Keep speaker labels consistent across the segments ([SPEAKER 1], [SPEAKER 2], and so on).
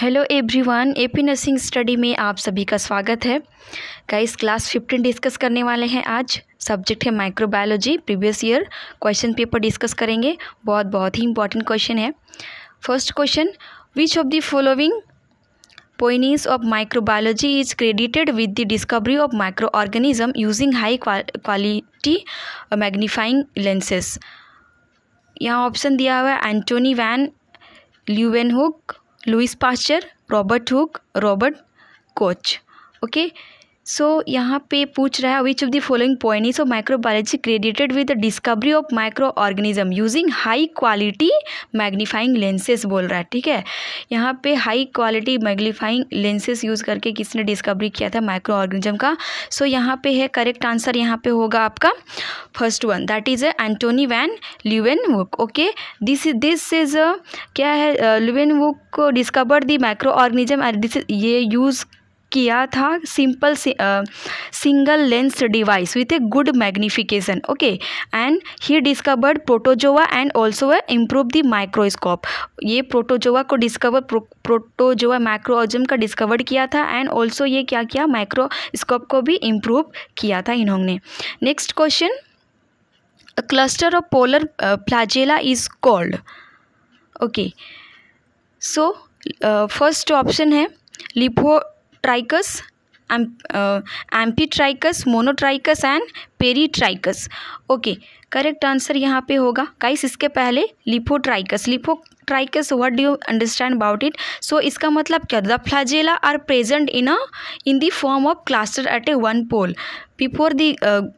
[SPEAKER 1] Hello everyone AP nursing study में आप सभी का स्वागत है गाइस क्लास फिफ्टीन डिस्कस करने वाले हैं आज सब्जेक्ट है microbiology previous year question paper discuss करेंगे बहुत बहुत ही इंपॉर्टेंट क्वेश्चन है first question which of the following of microbiology is credited with the discovery of micro organism using high quality magnifying lenses यहाँ ऑप्शन दिया हुआ है Antonie van Leeuwenhoek Louis Pasteur Robert Hooke Robert Koch okay so so, यहाँ पे पूछ रहा है which of the following point is of microbiology credited with the discovery of micro organism using high quality magnifying lenses बोल रहा है ठीक है यहाँ पे high quality magnifying lenses use करके किसने डिस्कवरी किया था माइक्रो ऑर्गेनिज्म का सो so, यहाँ पे है करेक्ट आंसर यहाँ पे होगा आपका first one that is Antonie van Leeuwenhoek okay this this is क्या है Leeuwenhoek discover the micro organism this ये यूज़ किया था simple single lens device with a good magnification okay and he discovered protozoa and also improve the microscope ये protozoa को discover protozoa माइक्रोजम का discover किया था एंड ऑल्सो ये क्या किया माइक्रोस्कोप को भी इम्प्रूव किया था इन्होंने next question cluster of polar flagella is called okay so first option है lophotrichous amphitrichous monotrichous and peritrichous okay correct answer यहाँ पे होगा काइस इसके पहले lophotrichous what do you understand about it so इसका मतलब क्या the flagella are present in a in the form of cluster at a one pole before the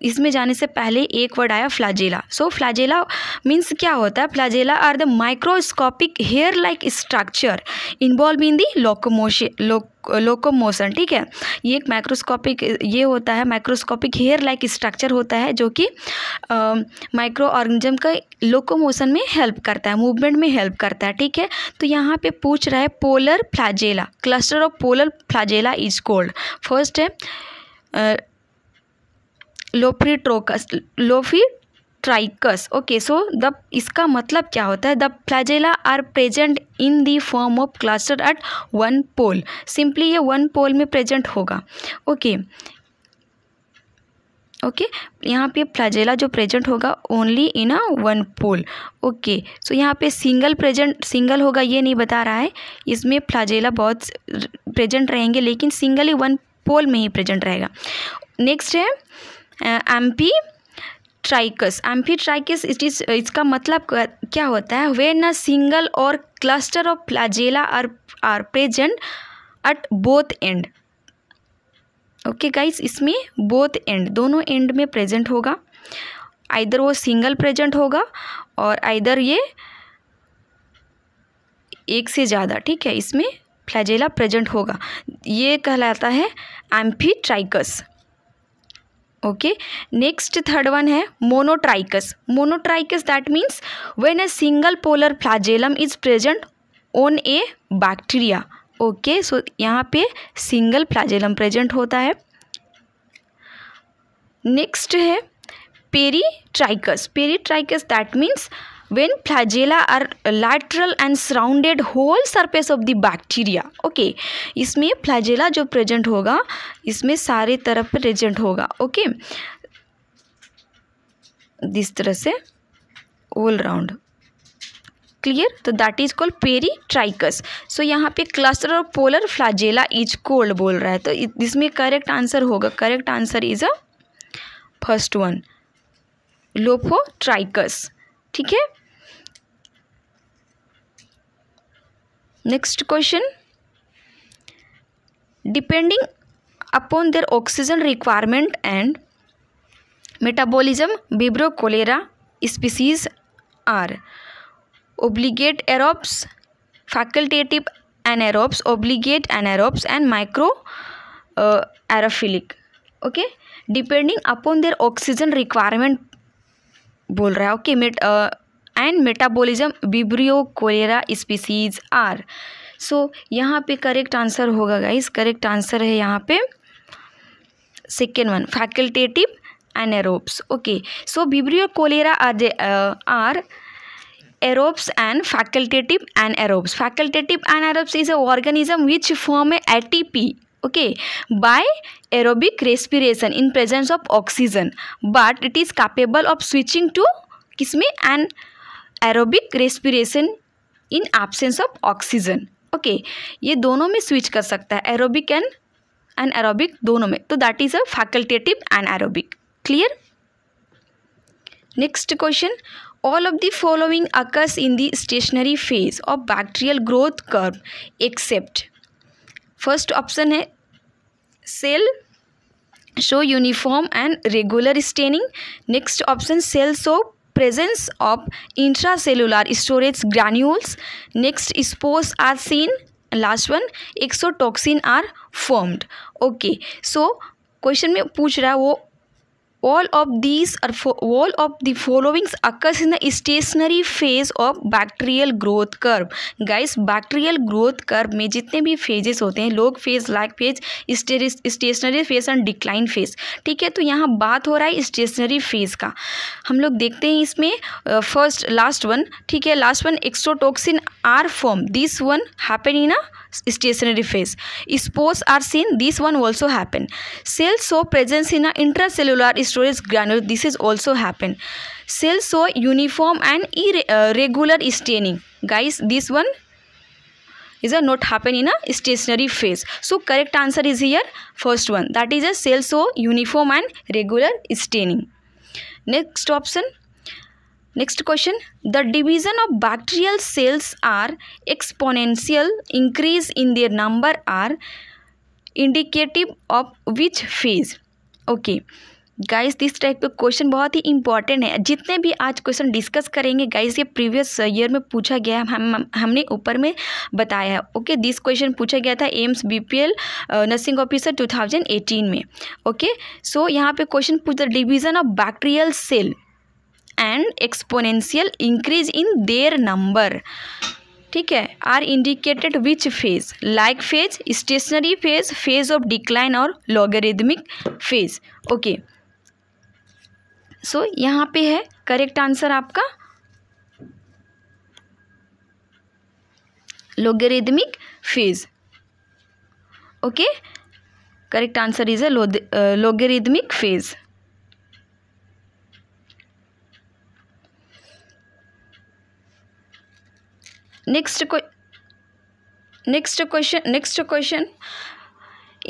[SPEAKER 1] इसमें जाने से पहले एक वर्ड आया फ्लाजेला सो फ्लाजेला मीन्स क्या होता है flagella are the microscopic hair like structure involve in locomotion locomotion locomotion ठीक है ये एक माइक्रोस्कोपिक ये होता है माइक्रोस्कोपिक हेयर लाइक स्ट्रक्चर होता है जो कि माइक्रो ऑर्गेनिज्म का लोकोमोशन में हेल्प करता है मूवमेंट में हेल्प करता है ठीक है तो यहाँ पे पूछ रहा है polar flagella cluster of polar flagella is called first है ट्रोकस lophotrichous okay so the इसका मतलब क्या होता है the flagella are present in the form of cluster at one pole simply ये वन पोल में प्रेजेंट होगा ओके ओके यहाँ पे फ्लाजेला जो प्रेजेंट होगा only in a one pole okay so यहाँ पे सिंगल प्रेजेंट सिंगल होगा ये नहीं बता रहा है इसमें फ्लाजेला बहुत प्रेजेंट रहेंगे लेकिन सिंगल ही वन पोल में ही प्रेजेंट रहेगा नेक्स्ट है amphitrichous amphitrichous it is इसका मतलब क्या होता है वे न सिंगल और cluster of flagella are are present at both end okay guys इसमें बोथ एंड दोनों एंड में प्रेजेंट होगा आइधर वो सिंगल प्रेजेंट होगा और आइधर ये एक से ज़्यादा ठीक है इसमें फ्लैजेला प्रेजेंट होगा ये कहलाता है amphitrichous okay next third one है monotrichous monotrichous that means when a single polar flagellum is present on a bacteria okay so यहाँ पे सिंगल फ्लाजेलम प्रेजेंट होता है नेक्स्ट है peritrichous peritrichous that means when flagella are lateral and surrounded whole surface of the bacteria okay इसमें flagella जो present होगा इसमें सारे तरफ present होगा okay दिस तरह से ऑल राउंड क्लियर तो that is called peritrichous so यहाँ पे क्लस्टर और पोलर फ्लाजेला इज कोल्ड बोल रहा है तो इसमें करेक्ट आंसर होगा correct answer is a first one lophotrichous ठीक है next question depending upon their oxygen requirement and metabolism vibrio cholera species are obligate aerobes facultative anaerobes obligate anaerobes and micro uh, aerophilic okay depending upon their oxygen requirement बोल रहा है okay met and metabolism vibrio cholerae species are so यहाँ पे correct answer होगा guys correct answer है यहाँ पे second one facultative anaerobes okay so vibrio cholerae are are aerobes and facultative anaerobes facultative anaerobes is a organism which form a ATP okay by aerobic respiration in presence of oxygen but it is capable of switching to किसमें anaerobic respiration in absence of oxygen okay ये दोनों में switch कर सकता है aerobic and and aerobic दोनों में तो that is a facultative anaerobic clear next question all of the following occurs in the stationary phase of bacterial growth curve except first option है cell show uniform and regular staining next option cell show presence of intracellular storage granules next spores are seen last one exotoxin are formed okay so question में पूछ रहा है वो all of these are all of the followings occurs in the stationary phase of bacterial growth curve guys bacterial growth curve में जितने भी phases होते हैं log phase lag phase stationary phase and decline phase ठीक है तो यहाँ बात हो रहा है stationary phase का हम लोग देखते हैं इसमें first last one ठीक है last one exotoxin are formed this one happen in a stationary phase spores are seen this one also happen cells show presence in a intracellular storage granule this is also happen cells show uniform and irregular uh, staining guys this one is a not happen in a stationary phase so correct answer is here first one that is a cell show uniform and regular staining next option next question the division of bacterial cells are exponential increase in their number are indicative of which phase okay guys this type के क्वेश्चन बहुत ही important है जितने भी आज question discuss करेंगे guys ये प्रीवियस ईयर में पूछा गया है हम हमने ऊपर में बताया है ओके दिस क्वेश्चन पूछा गया था एम्स बीपीएल नर्सिंग ऑफिसर 2018 में ओके सो यहाँ पे क्वेश्चन पूछा division of bacterial cell and exponential increase in their number ठीक है are indicated which phase like phase stationary phase phase of decline और logarithmic phase okay so so, यहाँ पे है करेक्ट आंसर आपका logarithmic phase okay correct answer is a logarithmic phase next next question next question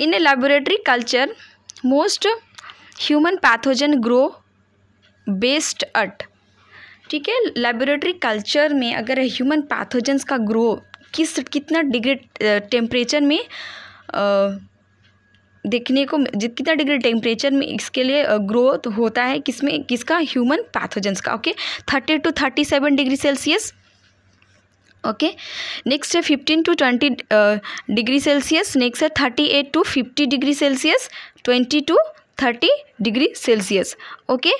[SPEAKER 1] in a laboratory culture most human pathogen grow best at ठीक है laboratory culture में अगर human pathogens का grow किस कितना degree temperature में आ, देखने को कितना डिग्री टेम्परेचर में इसके लिए ग्रोथ होता है किसमें किसका ह्यूमन पैथोजेंस का okay thirty to thirty seven degree Celsius okay next है fifteen to twenty degree Celsius next है thirty eight to fifty degree Celsius twenty to thirty degree Celsius okay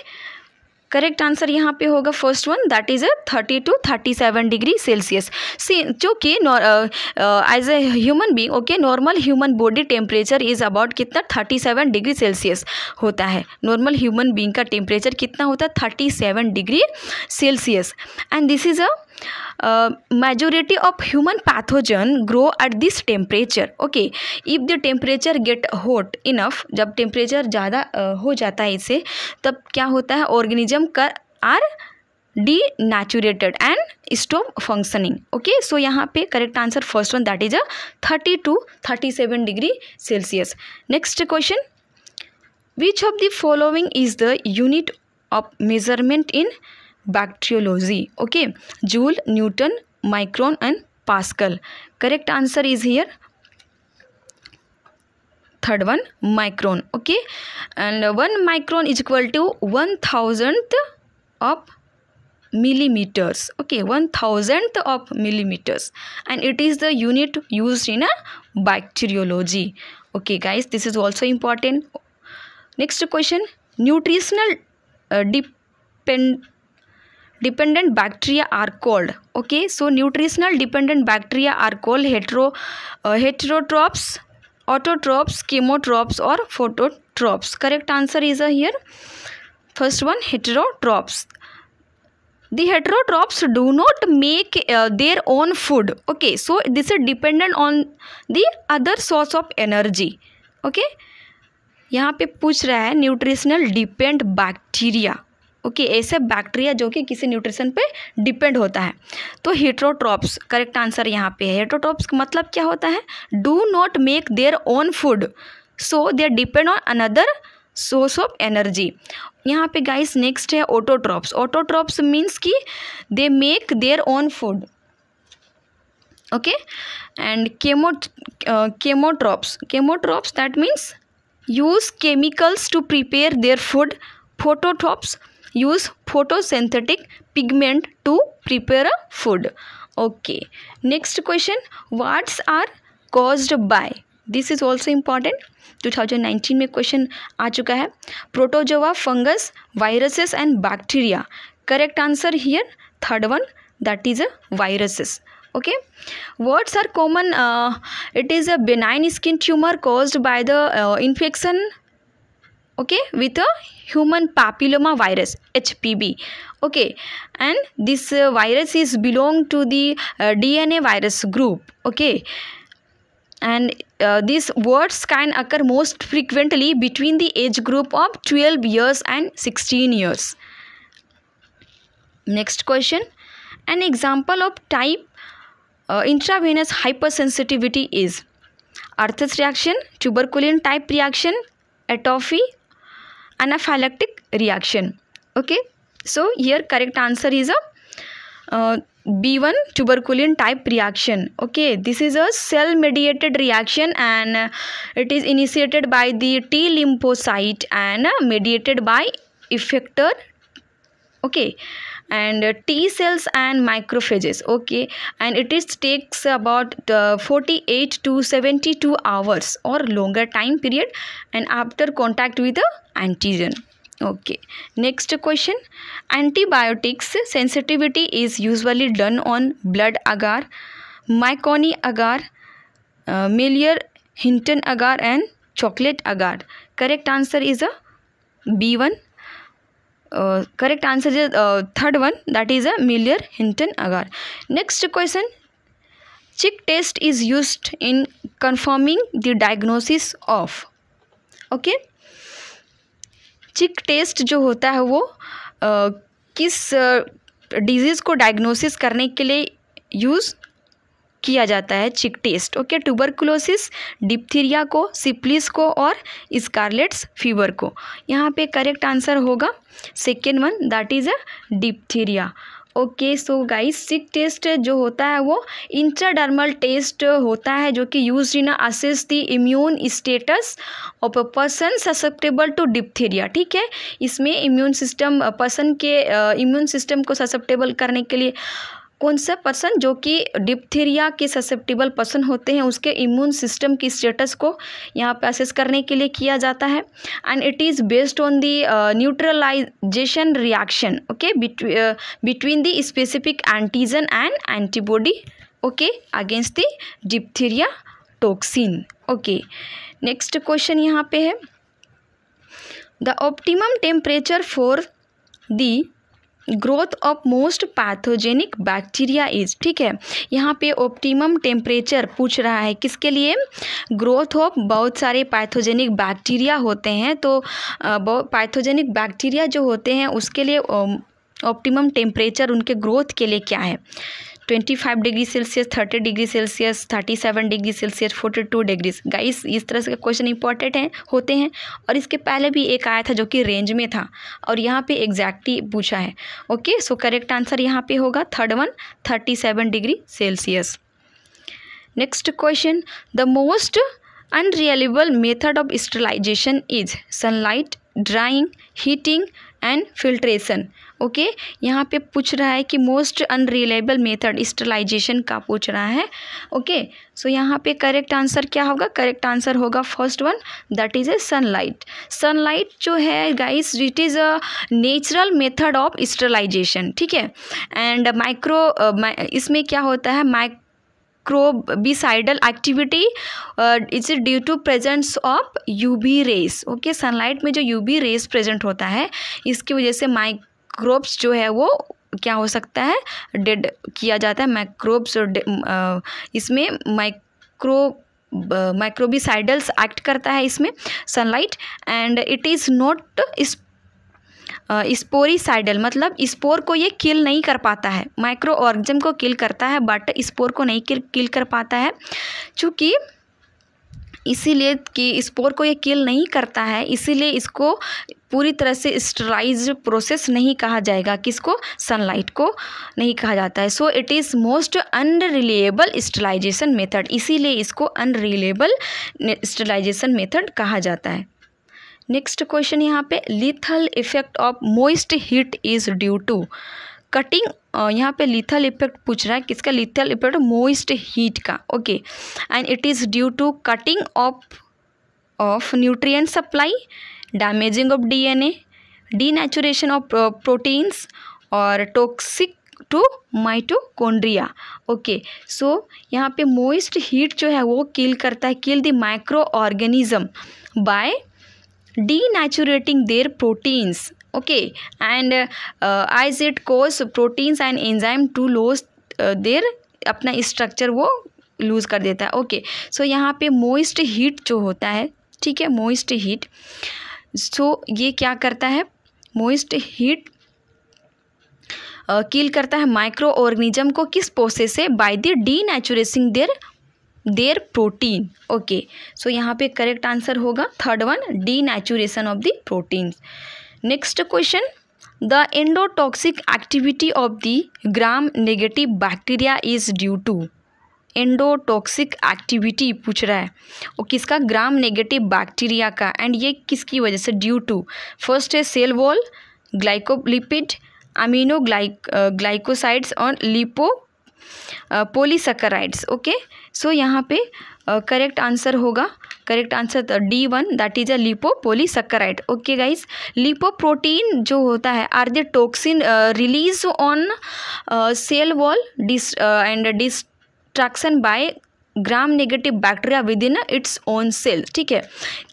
[SPEAKER 1] correct answer यहाँ पे होगा first one that is a thirty to thirty seven degree Celsius see जो कि as a human being okay normal human body temperature is about कितना thirty seven degree Celsius होता है normal human being का temperature कितना होता है thirty seven degree Celsius and this is a majority of human pathogen grow at this temperature okay if the temperature get hot enough जब temperature ज़्यादा हो जाता है इसे तब क्या होता है organism कर are denaturated and stop functioning okay so यहाँ पे correct answer first one that is a thirty to thirty seven degree Celsius next question which of the following is the unit of measurement in bacteriology okay joule newton micron and pascal correct answer is here third one micron okay and one micron is equal to one thousandth of millimeters okay one thousandth of millimeters and it is the unit used in a bacteriology okay guys this is also important next question nutritional uh, depend dependent bacteria are called okay so nutritional dependent bacteria are called hetero uh, heterotrophs autotrophs chemotrophs or phototrophs correct answer is uh, here first one heterotrophs the heterotrophs do not make uh, their own food okay so this is dependent on the other source of energy okay यहाँ पे पूछ रहा है nutritional depend bacteria okay okay, ऐसे bacteria जो कि किसी nutrition पे डिपेंड होता है तो हीट्रोट्रॉप्स करेक्ट आंसर यहाँ पे है हीट्रोट्रॉप्स का मतलब क्या होता है do not make their own food so they depend on another source of energy यहाँ पे गाइस नेक्स्ट है ऑटोट्रॉप्स ऑटोट्रॉप्स मीन्स कि they make their own food okay and chemo chemotrophs chemotrophs that means use chemicals to prepare their food phototrophs use photosynthetic pigment to prepare a food okay next question what's are caused by this is also important 2019 में क्वेश्चन आ चुका है protozoa fungus viruses and bacteria correct answer here third one that is a viruses okay warts are common it is a benign skin tumour caused by the infection okay with a human papilloma virus hpv okay and this uh, virus is belong to the uh, dna virus group okay and uh, these words can occur most frequently between the age group of 12 years and 16 years next question an example of type uh, intravenous hypersensitivity is arthritis reaction tuberculin type reaction atrophy anaphylactic reaction okay so here correct answer is a uh, B1 tuberculin type reaction. Okay, this is a cell mediated reaction and it is initiated by the T lymphocyte and mediated by effector okay and uh, t cells and microphages okay and it is takes about uh, 48 to 72 hours or longer time period and after contact with the antigen okay next question antibiotics sensitivity is usually done on blood agar myconi agar uh, Melier hinton agar and chocolate agar correct answer is a uh, b1 correct answer is third one that is a Mueller Hinton agar next question Schick test is use in confirming the diagnosis of okay Schick test जो होता है वो uh, किस disease uh, को diagnosis करने के लिए use किया जाता है चिक टेस्ट ओके ट्यूबरकुलोसिस डिप्थीरिया को सिप्लिस को और स्कारलेट्स फीवर को यहाँ पे करेक्ट आंसर होगा second one that is a diphtheria okay so guys Schick test जो होता है वो इंट्राडर्मल टेस्ट होता है जो कि use in assess the immune status of a person susceptible to diphtheria ठीक है इसमें इम्यून सिस्टम पर्सन के इम्यून सिस्टम को ससेप्टेबल करने के लिए कौन से पर्सन जो कि डिप्थीरिया के ससेप्टिबल पर्सन होते हैं उसके इम्यून सिस्टम की स्टेटस को यहाँ पे असेस करने के लिए किया जाता है and it is based on the neutralization reaction okay between the specific antigen and antibody okay against the diphtheria toxin okay next question यहाँ पे है the optimum temperature for the growth of most pathogenic bacteria is ठीक है यहाँ पे optimum temperature पूछ रहा है किसके लिए ग्रोथ ऑफ बहुत सारे पैथोजेनिक बैक्टीरिया होते हैं तो पैथोजेनिक बैक्टीरिया जो होते हैं उसके लिए ऑप्टिमम टेम्परेचर उनके ग्रोथ के लिए क्या है twenty five degree Celsius thirty degree Celsius thirty seven degree Celsius forty two degree guys इस तरह से क्वेश्चन इंपॉर्टेंट हैं होते हैं और इसके पहले भी एक आया था जो कि रेंज में था और यहाँ पे एग्जैक्टली पूछा है ओके सो करेक्ट आंसर यहाँ पे होगा third one thirty seven degree Celsius next question the most unreliable method of sterilization is sunlight drying heating and filtration okay यहाँ पे पूछ रहा है कि मोस्ट अनरिलेबल मेथड स्टलाइजेशन का पूछ रहा है ओके सो यहाँ पे करेक्ट आंसर क्या होगा करेक्ट आंसर होगा first one that is a sunlight sunlight जो है guys it is a natural method of sterilization ठीक है एंड माइक्रो uh, इसमें क्या होता है microbicidal activity is due to presence of U UV rays okay sunlight में जो यू यूबी रेस प्रेजेंट होता है इसकी वजह से माइक्रोब्स जो है वो क्या हो सकता है डेड किया जाता है माइक्रोब्स इसमें माइक्रो माइक्रोबिसाइडल्स एक्ट करता है इसमें sunlight and it is not cidal मतलब स्पोर को ये किल नहीं कर पाता है माइक्रो ऑर्गजम को किल करता है बट स्पोर को नहीं किल किल कर पाता है चूँकि इसीलिए कि स्पोर को ये किल नहीं करता है इसीलिए इसको पूरी तरह से स्टराइज प्रोसेस नहीं कहा जाएगा किसको सनलाइट को नहीं कहा जाता है so it is most unreliable sterilization method इसीलिए इसको अनरिलेबल स्टलाइजेशन मेथड कहा जाता है नेक्स्ट क्वेश्चन यहाँ पे lethal effect of moist heat is due to cutting यहाँ पे लीथल इफेक्ट पूछ रहा है किसका लीथल इफेक्ट मोइस्ट हीट का okay and it is due to cutting of of nutrient supply damaging of DNA denaturation of proteins और toxic to mitochondria okay so यहाँ पे मोइस्ट हीट जो है वो किल करता है kill the micro microorganism by denaturating their proteins okay and uh, as it cause proteins and enzyme to lose uh, their अपना structure वो lose कर देता है okay. so, यहाँ पे moist heat जो होता है ठीक है moist heat so ये क्या करता है moist heat किल करता है माइक्रो ऑर्गेनिज्म को किस प्रोसेस से by the denaturing their their protein okay so यहाँ पे करेक्ट आंसर होगा third one denaturation of the proteins next question the endotoxic activity of the gram negative bacteria is due to endotoxic activity पूछ रहा है वो किसका gram negative bacteria का and ये किसकी वजह से ड्यू टू फर्स्ट है cell wall glycolipid amino glyco glycosides और लिपो पोलीसक्राइड्स ओके सो यहाँ पे करेक्ट आंसर होगा correct answer D one that is a lipopolysaccharide okay guys lipoprotein जो होता है are they toxin release on cell wall dis and destruction by gram negative bacteria within its own cell ठीक है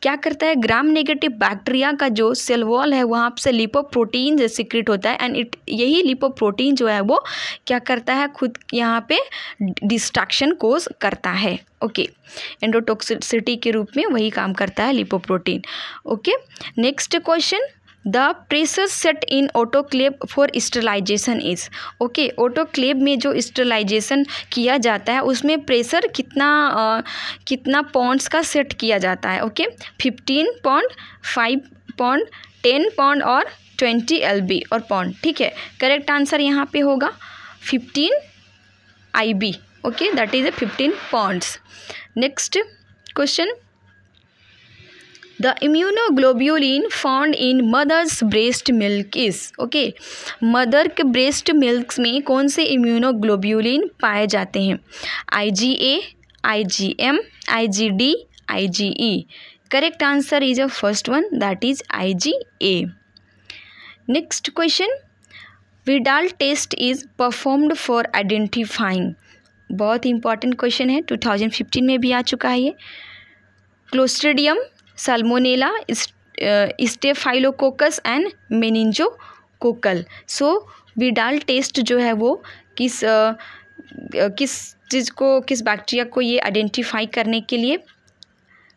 [SPEAKER 1] क्या करता है ग्राम negative bacteria का जो सेल वॉल है वहाँ से लिपोप्रोटीन सिक्रिट होता है एंड इट यही लिपोप्रोटीन जो है वो क्या करता है खुद यहाँ पे डिस्ट्रैक्शन कोज करता है ओके एंडोटॉक्सिसिटी के रूप में वही काम करता है lipoprotein okay next question the pressure set in autoclave for sterilization is okay autoclave में जो स्टेलाइजेशन किया जाता है उसमें प्रेशर कितना आ, कितना पॉन्ड्स का सेट किया जाता है okay fifteen pound five pound ten pound और ट्वेंटी एल बी और पॉन्ड ठीक है करेक्ट आंसर यहाँ पे होगा fifteen I B okay that is a fifteen pounds next question the immunoglobulin found in mother's breast milk is okay mother के breast milk में कौन से इम्यूनोग्लोब्यूलिन पाए जाते हैं I I I G G G A M D I G E correct answer is a first one that is I G A next question Widal test is performed for identifying बहुत important question है two thousand fifteen में भी आ चुका है ये clostridium salmonella staphylococcus and coccal so Widal test जो है वो किस uh, uh, किस चीज़ को किस बैक्टीरिया को ये आइडेंटिफाई करने के लिए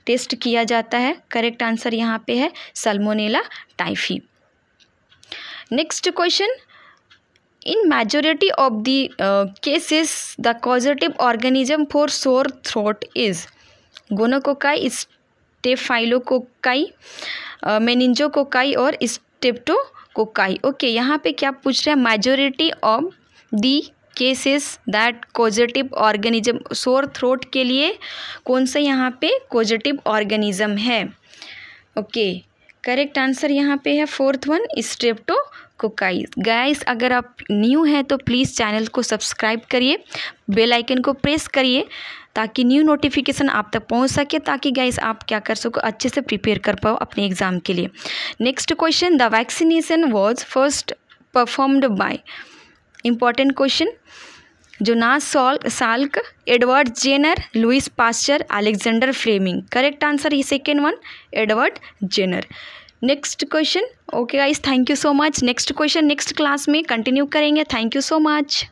[SPEAKER 1] टेस्ट किया जाता है करेक्ट आंसर यहाँ पे है salmonella typhi next question in majority of the cases the causative organism for sore throat is gonococci is staphylococci मेनिंजोकोकाई और स्टेप्टोकोकाई ओके यहाँ पे क्या पूछ रहे हैं majority of the cases that causative organism sore throat के लिए कौन सा यहाँ पे कोजेटिव ऑर्गेनिज्म है ओके okay. करेक्ट आंसर यहाँ पे है fourth one streptococci guys अगर आप न्यू हैं तो प्लीज़ चैनल को सब्सक्राइब करिए बेल आइकन को प्रेस करिए ताकि न्यू नोटिफिकेशन आप तक पहुंच सके ताकि गाइस आप क्या कर सको अच्छे से प्रिपेयर कर पाओ अपने एग्ज़ाम के लिए next question the vaccination was first performed by important question Jonas Saul Salk Edward Jenner Louis Pasteur Alexander Fleming correct answer ही second one Edward Jenner next question okay guys thank you so much next question next class में continue करेंगे thank you so much